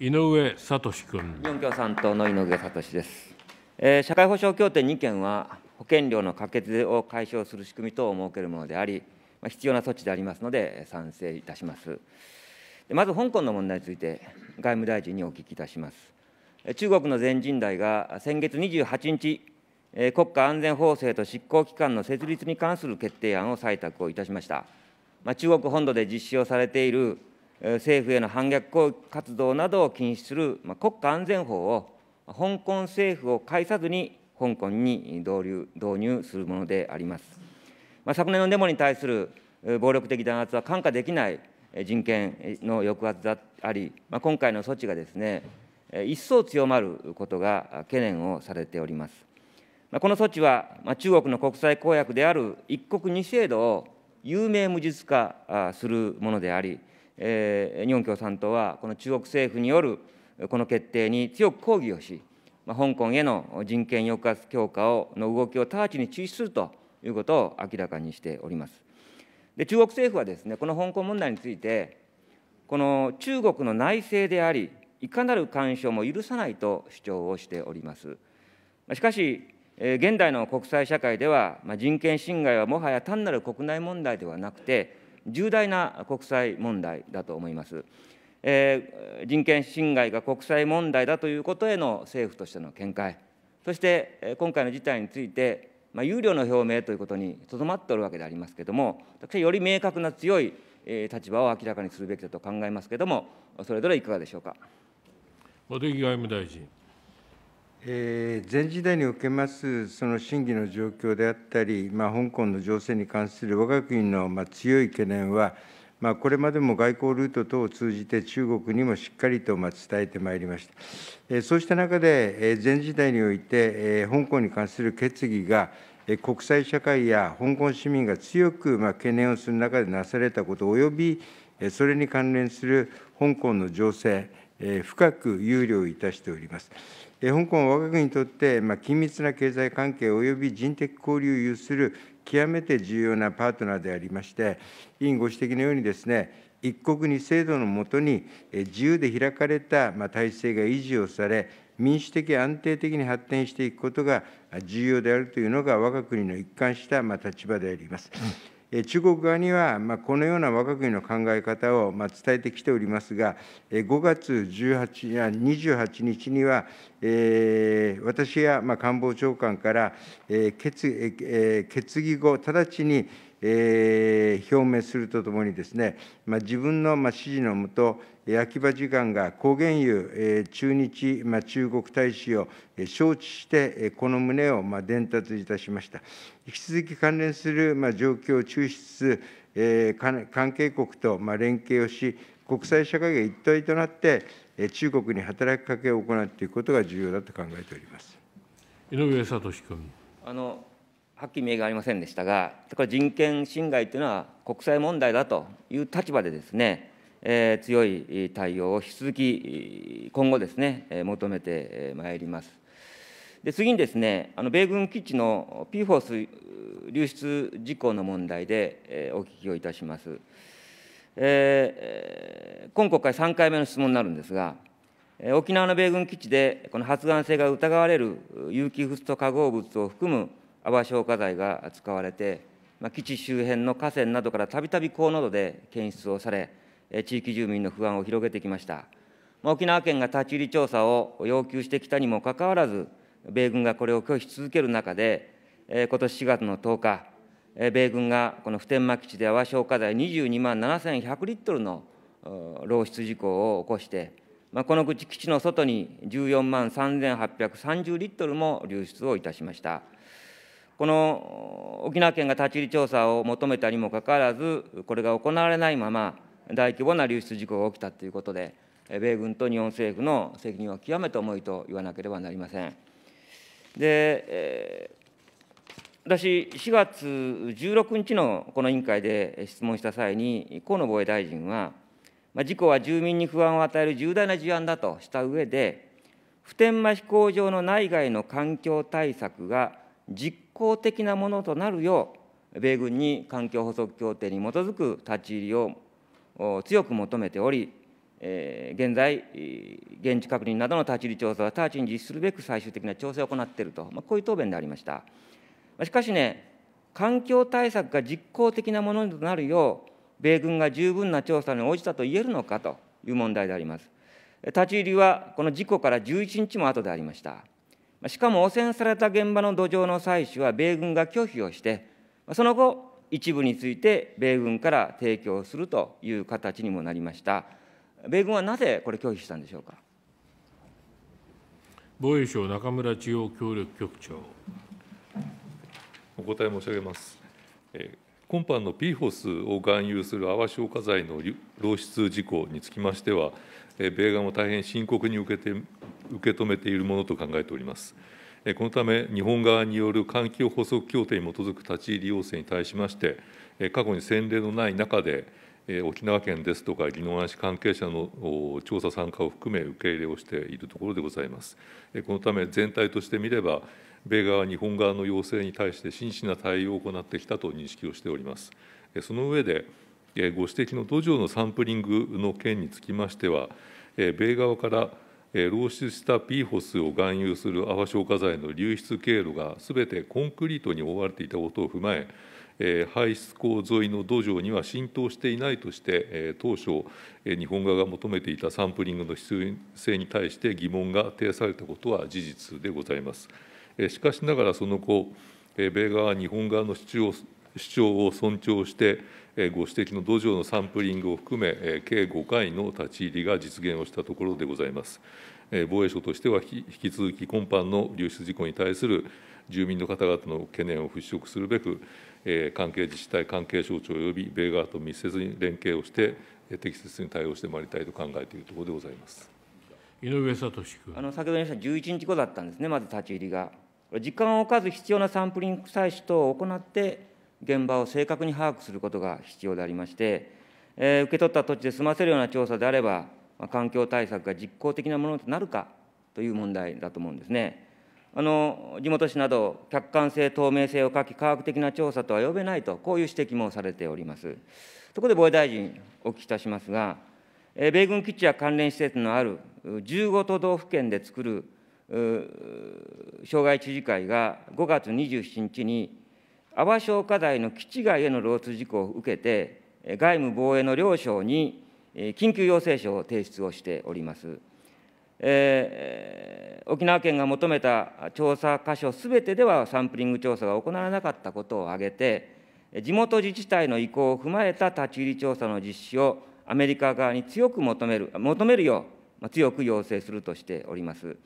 井上聡君。日本共産党の井上聡です、えー。社会保障協定2件は保険料の可決を解消する仕組み等を設けるものであり、まあ、必要な措置でありますので賛成いたします。まず香港の問題について外務大臣にお聞きいたします。中国の全人代が先月28日国家安全法制と執行機関の設立に関する決定案を採択をいたしました。まあ、中国本土で実施をされている政府への反逆行為活動などを禁止する国家安全法を香港政府を介さずに香港に導入するものであります。まあ、昨年のデモに対する暴力的弾圧は看過できない人権の抑圧であり、まあ、今回の措置がですね、一層強まることが懸念をされております。まあ、この措置は、中国の国際公約である一国二制度を有名無実化するものであり、えー、日本共産党はこの中国政府によるこの決定に強く抗議をし、まあ、香港への人権抑圧強化をの動きを直ちに中止するということを明らかにしております。で中国政府はですねこの香港問題について、この中国の内政であり、いかなる干渉も許さないと主張をしております。しかし、現代の国際社会では、人権侵害はもはや単なる国内問題ではなくて、重大な国際問題だと思います。えー、人権侵害が国際問題だということへの政府としての見解、そして今回の事態について、まあ、憂慮の表明ということにとどまっておるわけでありますけれども、私はより明確な強い立場を明らかにするべきだと考えますけれども、それぞれいかがでしょうか。茂木外務大臣。えー、前時代におけますその審議の状況であったり、まあ、香港の情勢に関する我が国のまあ強い懸念は、まあ、これまでも外交ルート等を通じて中国にもしっかりとまあ伝えてまいりました。えー、そうした中で、えー、前時代において、えー、香港に関する決議が、国際社会や香港市民が強くまあ懸念をする中でなされたこと、およびそれに関連する香港の情勢、深く憂慮いたしております。香港は我が国にとって、ま緊密な経済関係及び人的交流を有する極めて重要なパートナーでありまして、委員ご指摘のようにですね、一国二制度の下に自由で開かれた体制が維持をされ、民主的安定的に発展していくことが重要であるというのが我が国の一貫した立場であります。中国側には、まあ、このような我が国の考え方を、まあ、伝えてきておりますが、5月18 28日には、え私や、まあ、官房長官から、ええ決議後、直ちにえ表明するとともにですね、まあ、自分のまあ指示のもと、秋葉次官が高原油、え駐日、まあ、中国大使を、えー、承知して、えこの旨を、まあ、伝達いたしました。引き続き関連する、まあ、状況を注視しつつ、え関係国と、まあ、連携をし、国際社会が一体となって、え中国に働きかけを行っていくことが重要だと考えております。井上聡君あのはっきり明言ありませんでしたが、だから人権侵害というのは国際問題だという立場でですね、えー、強い対応を引き続き今後ですね、求めてまいります。で次にですね、あの米軍基地の PFOS 流出事項の問題で、えお聞きをいたします。えー、今国会3回目の質問になるんですが、沖縄の米軍基地でこの発がん性が疑われる有機フッ素化合物を含む阿波消火剤が使われて、基地周辺の河川などからたびたび高濃度で検出をされ、地域住民の不安を広げてきました。沖縄県が立ち入り調査を要求してきたにもかかわらず、米軍がこれを拒否し続ける中で、今年4月の10日、米軍がこの普天間基地で阿波消火剤22万7100リットルの漏出事故を起こして、この基地の外に14万3830リットルも流出をいたしました。この沖縄県が立ち入り調査を求めたにもかかわらず、これが行われないまま、大規模な流出事故が起きたということで、米軍と日本政府の責任は極めて重いと言わなければなりません。で、えー、私、4月16日のこの委員会で質問した際に、河野防衛大臣は、まあ、事故は住民に不安を与える重大な事案だとした上で、普天間飛行場の内外の環境対策が実効的なものとなるよう米軍に環境補足協定に基づく立ち入りを強く求めており現在現地確認などの立ち入り調査は直ちに実施するべく最終的な調整を行っていると、まこういう答弁でありましたしかしね環境対策が実効的なものとなるよう米軍が十分な調査に応じたと言えるのかという問題であります立ち入りはこの事故から11日も後でありましたしかも汚染された現場の土壌の採取は米軍が拒否をして、その後、一部について米軍から提供するという形にもなりました。米軍はなぜこれ、拒否したんでしょうか。防衛省中村地方協力局長。お答え申し上げます。今般の PFOS を含有する泡消火剤の漏出事故につきましては、米側も大変深刻に受けて受け止めているものと考えております。このため、日本側による環境補足協定に基づく立ち入り要請に対しまして、過去に先例のない中で、沖縄県ですとか、宜野湾市関係者の調査参加を含め、受け入れをしているところでございます。このため、全体として見れば、米側、日本側の要請に対して真摯な対応を行ってきたと認識をしております。その上で、ご指摘の土壌のサンプリングの件につきましては、米側から漏出した PFOS を含有する泡消火剤の流出経路がすべてコンクリートに覆われていたことを踏まえ、排出口沿いの土壌には浸透していないとして、当初、日本側が求めていたサンプリングの必要性に対して疑問が呈されたことは事実でございます。しかしながらその後米側は日本側の主張主張を尊重して、ご指摘の土壌のサンプリングを含め、計5回の立ち入りが実現をしたところでございます。防衛省としては、引き続き今般の流出事故に対する住民の方々の懸念を払拭するべく、関係自治体、関係省庁及び米側と密接に連携をして、適切に対応してまいりたいと考えているところでございます井上聡君あの先ほど言いました11日後だったんですね、まず立ち入りが。時間を置かず必要なサンプリング採取等を行って、現場を正確に把握することが必要でありまして、えー、受け取った土地で済ませるような調査であれば、まあ、環境対策が実効的なものとなるかという問題だと思うんですね。あの地元紙など、客観性、透明性を欠き、科学的な調査とは呼べないと、こういう指摘もされております。そこで防衛大臣、お聞きいたしますが、えー、米軍基地や関連施設のある15都道府県で作る障害知事会が5月27日に阿波商課題の基地外への漏通事故を受けて、外務・防衛の両省に緊急要請書を提出をしております。えー、沖縄県が求めた調査箇所すべてではサンプリング調査が行われなかったことを挙げて、地元自治体の意向を踏まえた立ち入り調査の実施をアメリカ側に強く求める求めるよう、強く要請するとしております。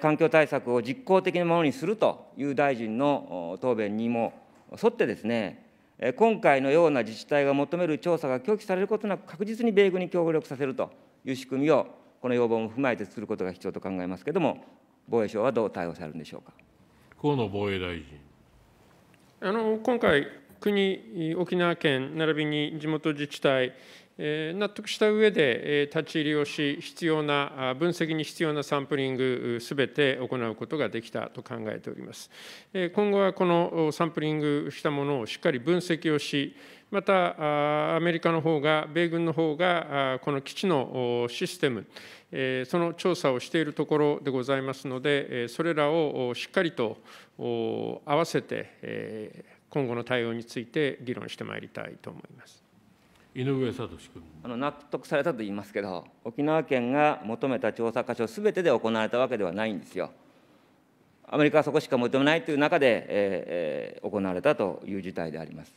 環境対策を実効的なものにするという大臣の答弁にも沿ってですね、今回のような自治体が求める調査が拒否されることなく、確実に米軍に協力させるという仕組みを、この要望も踏まえてすることが必要と考えますけれども、防衛省はどう対応されるんでしょうか河野防衛大臣。あの今回、国、沖縄県並びに地元自治体、納得した上で立ち入りをし、必要な、分析に必要なサンプリングすべて行うことができたと考えております。今後はこのサンプリングしたものをしっかり分析をし、またアメリカの方が、米軍の方が、この基地のシステム、その調査をしているところでございますので、それらをしっかりと合わせて、今後の対応について議論してまいりたいと思います。井上聡君あの納得されたと言いますけど、沖縄県が求めた調査箇所すべてで行われたわけではないんですよ。アメリカはそこしか求めないという中で、えー、行われたという事態であります。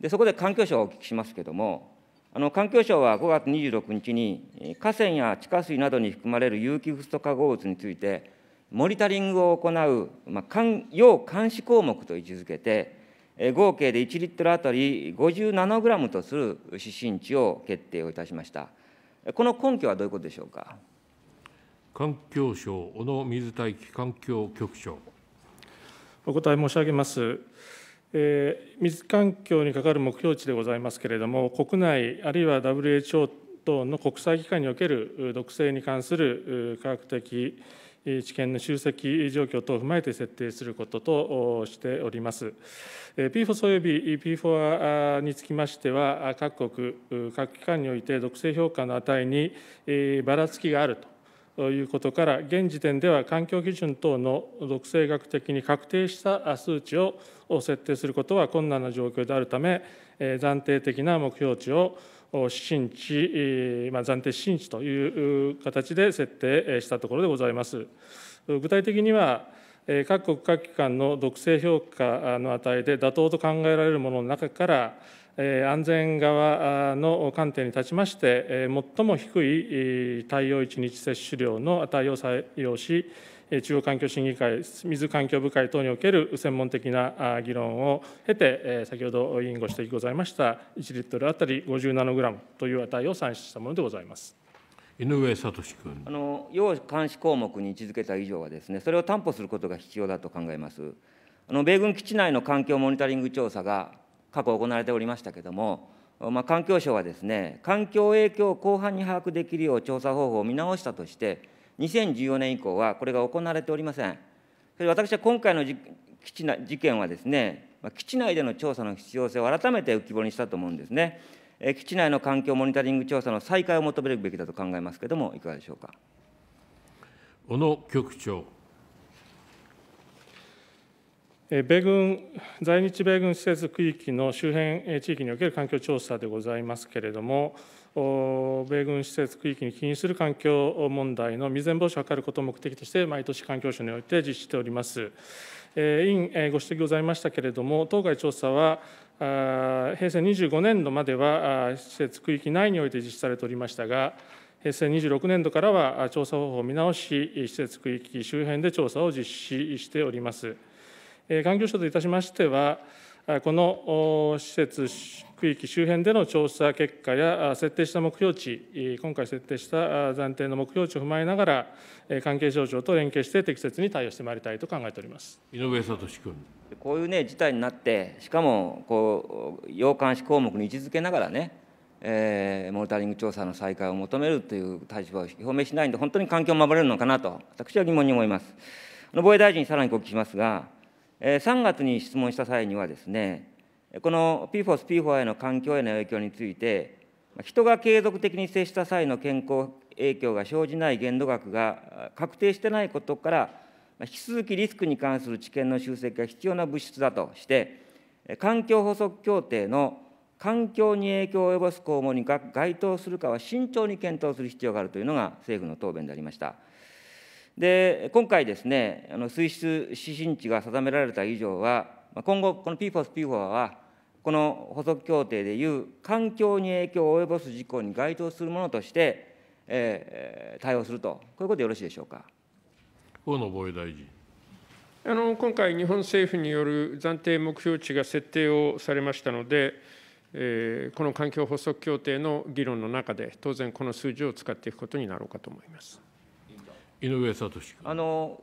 でそこで環境省をお聞きしますけれども、あの環境省は5月26日に、河川や地下水などに含まれる有機フッ素化合物について、モニタリングを行う、まあ、要監視項目と位置づけて、合計で1リットルあたり50ナノグラムとする指針値を決定をいたしました。この根拠はどういうことでしょうか。環境省小野水大気環境局長。お答え申し上げます。えー、水環境にかかる目標値でございますけれども、国内あるいは WHO 等の国際機関における毒性に関する科学的知見の集積状況等を踏まえて設定することとしております。PFOS および PFOA につきましては、各国、各機関において毒性評価の値にばらつきがあると。ということから、現時点では環境基準等の毒性学的に確定した数値を設定することは困難な状況であるため、暫定的な目標値を新地、まあ、暫定新地という形で設定したところでございます。具体的には、各国各機関の独性評価の値で妥当と考えられるものの中から、安全側の観点に立ちまして、最も低い対応1日接種量の値を採用し、中央環境審議会、水環境部会等における専門的な議論を経て、先ほど委員ご指摘ございました、1リットル当たり50ナノグラムという値を算出したものでございます。井上聡君あの要監視項目に位置づけた以上はですねそれを担保することが必要だと考えますあの米軍基地内の環境モニタリング調査が過去行われておりましたけれども、まあ、環境省はですね環境影響を広範に把握できるよう調査方法を見直したとして2014年以降はこれが行われておりません。私は今回の基地な事件はですね、基地内での調査の必要性を改めて浮き彫りにしたと思うんですね。基地内の環境モニタリング調査の再開を求めるべきだと考えますけれども、いかがでしょうか。小野局長。米軍在日米軍施設区域の周辺地域における環境調査でございますけれども、米軍施設区域に起因する環境問題の未然防止を図ることを目的として、毎年環境省において実施しております。委員ご指摘ございましたけれども、当該調査は、平成25年度までは施設区域内において実施されておりましたが、平成26年度からは調査方法を見直し、施設区域周辺で調査を実施しております。環境省といたしましては、この施設、区域周辺での調査結果や設定した目標値、今回設定した暫定の目標値を踏まえながら、関係省庁と連携して適切に対応してまいりたいと考えております井上聡君。こういう、ね、事態になって、しかもこう要監視項目に位置づけながらね、えー、モニタリング調査の再開を求めるという立場を表明しないんで、本当に環境を守れるのかなと、私は疑問に思います。防衛大臣にさらにお聞きしますが3月に質問した際にはですね、この PFOS、PFOA の環境への影響について、人が継続的に接した際の健康影響が生じない限度額が確定してないことから、引き続きリスクに関する知見の集積が必要な物質だとして、環境補足協定の環境に影響を及ぼす項目に該当するかは慎重に検討する必要があるというのが政府の答弁でありました。で今回ですね、あの水質指針値が定められた以上は、今後、この PFOS、PFOA は、この補足協定でいう環境に影響を及ぼす事項に該当するものとして、えー、対応すると、こういうことでよろしいでしょうか。河野防衛大臣あの今回、日本政府による暫定目標値が設定をされましたので、えー、この環境補足協定の議論の中で、当然、この数字を使っていくことになろうかと思います。井上聡あの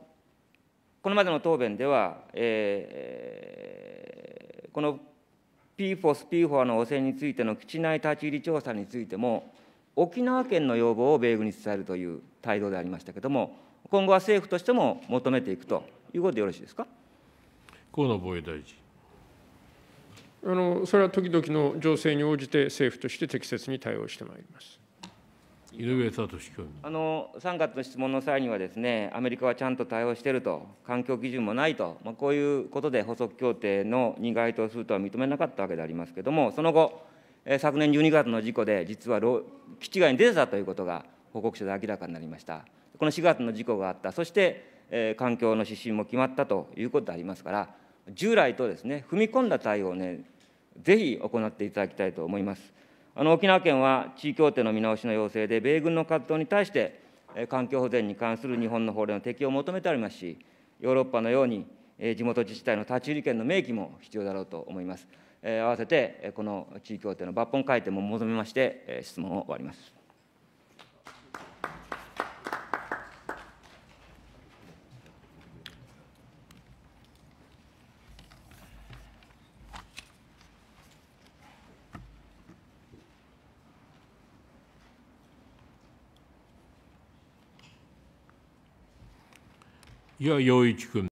このまでの答弁では、えー、この PFOS、PFOA の汚染についての基地内立ち入り調査についても、沖縄県の要望を米軍に伝えるという態度でありましたけれども、今後は政府としても求めていくということでよろしいですか河野防衛大臣。あのそれは時々の情勢に応じて、政府として適切に対応してまいります。井上聡君あの3月の質問の際にはです、ね、アメリカはちゃんと対応していると、環境基準もないと、まあ、こういうことで補足協定のに該当するとは認めなかったわけでありますけれども、その後、え昨年12月の事故で、実は基地外に出てたということが報告書で明らかになりました。この4月の事故があった、そして、えー、環境の指針も決まったということでありますから、従来とですね踏み込んだ対応をね、ぜひ行っていただきたいと思います。あの沖縄県は地位協定の見直しの要請で、米軍の活動に対して、環境保全に関する日本の法令の適用を求めておりますし、ヨーロッパのように、地元自治体の立ち入り権の明記も必要だろうと思います。合わせて、この地位協定の抜本改定も求めまして、質問を終わります。や陽一君